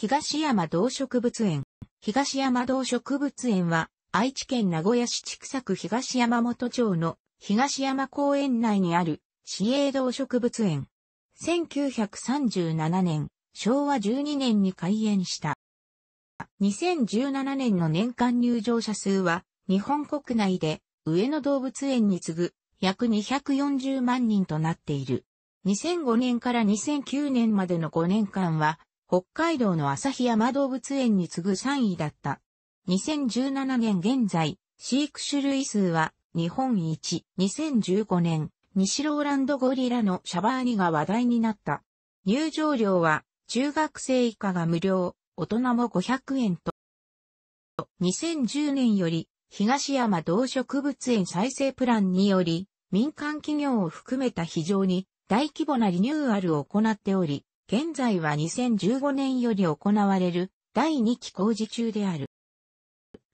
東山動植物園。東山動植物園は、愛知県名古屋市千草区東山本町の東山公園内にある市営動植物園。1937年、昭和12年に開園した。2017年の年間入場者数は、日本国内で上野動物園に次ぐ約240万人となっている。2005年から2009年までの5年間は、北海道の旭山動物園に次ぐ3位だった。2017年現在、飼育種類数は日本一。2015年、西ローランドゴリラのシャバーニが話題になった。入場料は中学生以下が無料、大人も500円と。2010年より東山動植物園再生プランにより民間企業を含めた非常に大規模なリニューアルを行っており、現在は2015年より行われる第2期工事中である。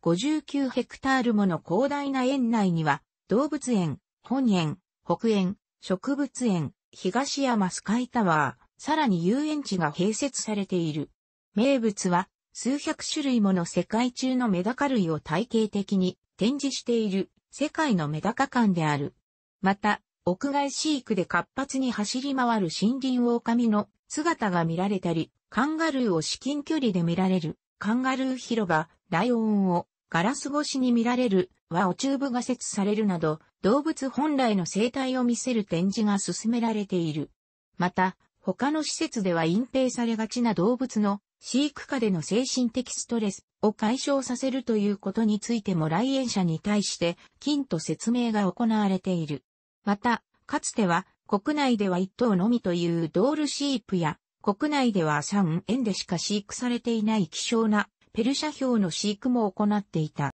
59ヘクタールもの広大な園内には、動物園、本園、北園、植物園、東山スカイタワー、さらに遊園地が併設されている。名物は、数百種類もの世界中のメダカ類を体系的に展示している世界のメダカ館である。また、屋外飼育で活発に走り回る森林狼の姿が見られたり、カンガルーを至近距離で見られる、カンガルー広場、ライオンをガラス越しに見られる、和おチューブが設されるなど、動物本来の生態を見せる展示が進められている。また、他の施設では隠蔽されがちな動物の飼育下での精神的ストレスを解消させるということについても来園者に対して、金と説明が行われている。また、かつては国内では1頭のみというドールシープや、国内では3円でしか飼育されていない希少なペルシャヒの飼育も行っていた。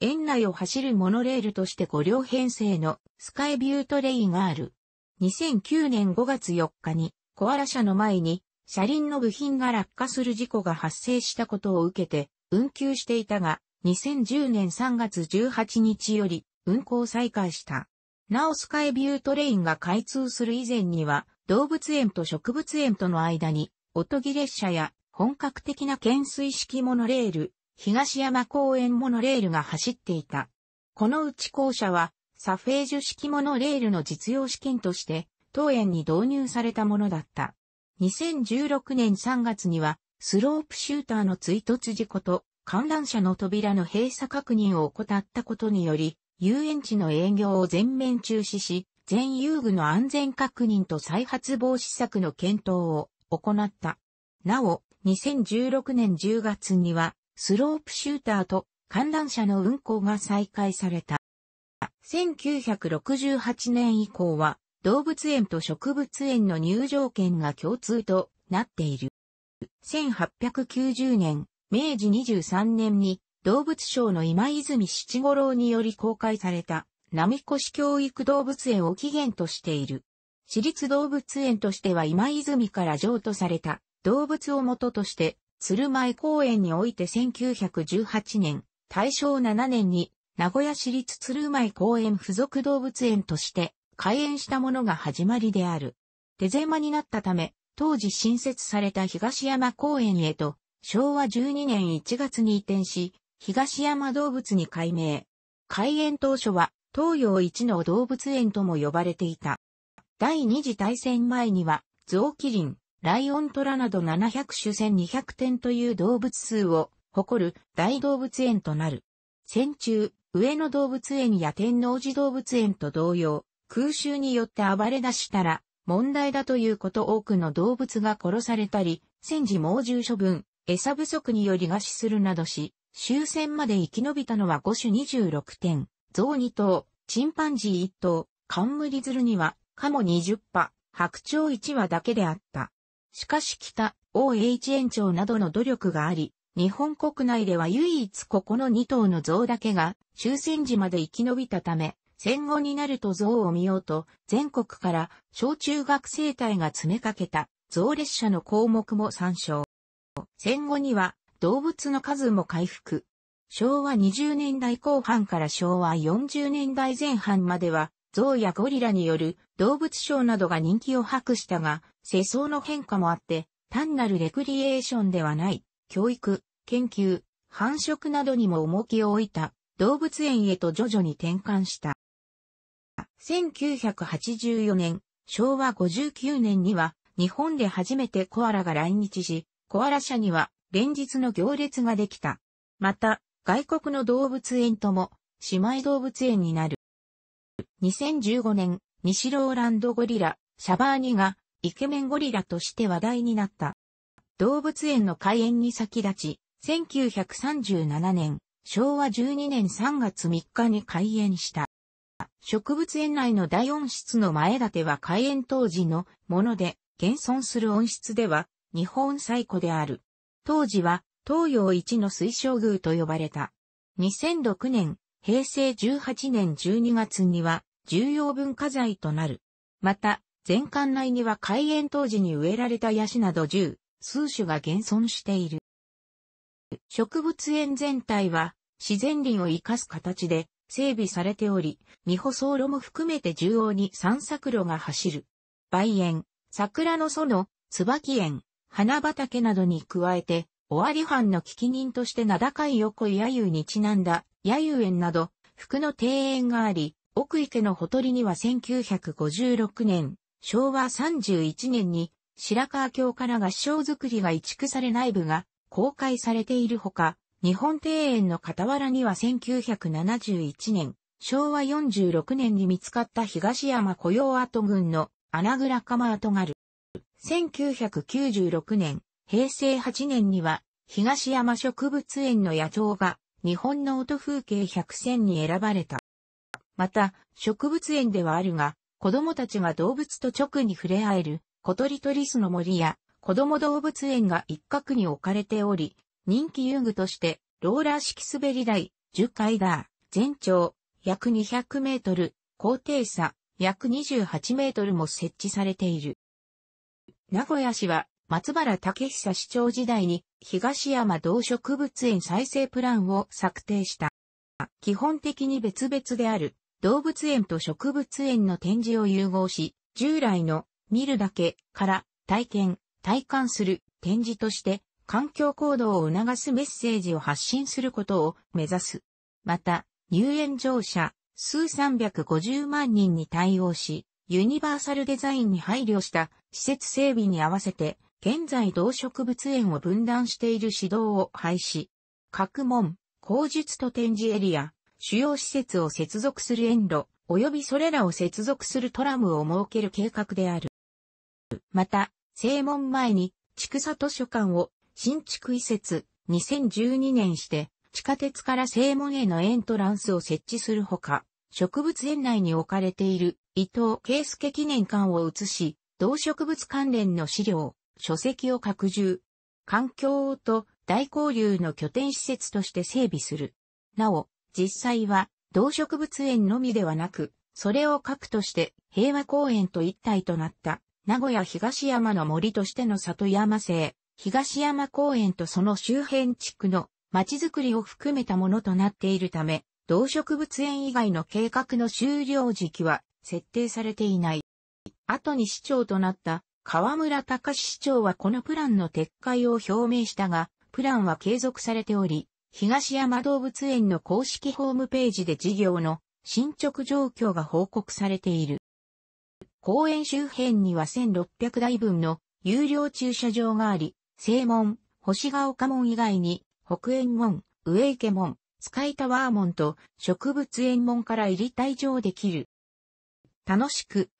園内を走るモノレールとして5両編成のスカイビュートレインがある。2009年5月4日にコアラ社の前に車輪の部品が落下する事故が発生したことを受けて運休していたが2010年3月18日より運行再開した。なおスカイビュートレインが開通する以前には、動物園と植物園との間に、音木列車や本格的な懸垂式モノレール、東山公園モノレールが走っていた。このうち校舎は、サフェージュ式モノレールの実用試験として、当園に導入されたものだった。2016年3月には、スロープシューターの追突事故と、観覧車の扉の閉鎖確認を怠ったことにより、遊園地の営業を全面中止し、全遊具の安全確認と再発防止策の検討を行った。なお、2016年10月には、スロープシューターと観覧車の運行が再開された。1968年以降は、動物園と植物園の入場券が共通となっている。1890年、明治23年に動物省の今泉七五郎により公開された、波越教育動物園を起源としている。私立動物園としては今泉から譲渡された動物を元として、鶴舞公園において1918年、大正7年に名古屋市立鶴舞公園附属動物園として開園したものが始まりである。手狭になったため、当時新設された東山公園へと昭和12年1月に移転し、東山動物に改名。開園当初は東洋一の動物園とも呼ばれていた。第二次大戦前には、ゾウキリン、ライオントラなど700種1200点という動物数を誇る大動物園となる。戦中、上野動物園や天王寺動物園と同様、空襲によって暴れ出したら問題だということ多くの動物が殺されたり、戦時猛獣処分、餌不足により餓死するなどし、終戦まで生き延びたのは5種26点、象2頭、チンパンジー1頭、カンムリズルには、カモ20羽、白鳥1羽だけであった。しかし北、OH 延長などの努力があり、日本国内では唯一ここの2頭の像だけが終戦時まで生き延びたため、戦後になると像を見ようと、全国から小中学生隊が詰めかけた像列車の項目も参照。戦後には動物の数も回復。昭和20年代後半から昭和40年代前半までは、象やゴリラによる動物ショーなどが人気を博したが、世相の変化もあって、単なるレクリエーションではない、教育、研究、繁殖などにも重きを置いた、動物園へと徐々に転換した。1984年、昭和59年には、日本で初めてコアラが来日し、コアラ社には連日の行列ができた。また、外国の動物園とも、姉妹動物園になる。2015年、西ローランドゴリラ、シャバーニが、イケメンゴリラとして話題になった。動物園の開園に先立ち、1937年、昭和12年3月3日に開園した。植物園内の大温室の前立ては開園当時のもので、現存する温室では日本最古である。当時は東洋一の水晶宮と呼ばれた。2006年、平成18年12月には重要文化財となる。また、全館内には開園当時に植えられたヤシなど10数種が現存している。植物園全体は自然林を生かす形で整備されており、未舗装路も含めて縦横に散策路が走る。梅園、桜の園、椿園、花畑などに加えて、尾張藩の危機人として名高い横井弥生にちなんだ、弥生園など、福の庭園があり、奥池のほとりには1956年、昭和31年に、白川郷から合掌造りが移築され内部が公開されているほか、日本庭園の傍らには1971年、昭和46年に見つかった東山雇用跡群の穴倉釜跡がある。1996年、平成8年には、東山植物園の野鳥が、日本の音風景100選に選ばれた。また、植物園ではあるが、子供たちが動物と直に触れ合える、小鳥とリスの森や、子供動物園が一角に置かれており、人気遊具として、ローラー式滑り台、10階だ、全長、約200メートル、高低差、約28メートルも設置されている。名古屋市は、松原武久市長時代に、東山動植物園再生プランを策定した。基本的に別々である、動物園と植物園の展示を融合し、従来の、見るだけから体験、体感する展示として、環境行動を促すメッセージを発信することを目指す。また、入園乗車、数350万人に対応し、ユニバーサルデザインに配慮した施設整備に合わせて、現在動植物園を分断している指導を廃止。各門、工術と展示エリア、主要施設を接続する園路、及びそれらを接続するトラムを設ける計画である。また、正門前に、畜佐図書館を新築移設、2012年して、地下鉄から正門へのエントランスを設置するほか、植物園内に置かれている伊藤圭介記念館を移し、動植物関連の資料、書籍を拡充、環境と大交流の拠点施設として整備する。なお、実際は動植物園のみではなく、それを核として平和公園と一体となった名古屋東山の森としての里山生、東山公園とその周辺地区の街づくりを含めたものとなっているため、動植物園以外の計画の終了時期は設定されていない。後に市長となった河村隆市長はこのプランの撤回を表明したが、プランは継続されており、東山動物園の公式ホームページで事業の進捗状況が報告されている。公園周辺には1600台分の有料駐車場があり、正門、星ヶ丘門以外に、北園門、上池門、スカイタワー門と植物園門から入り退場できる。楽しく、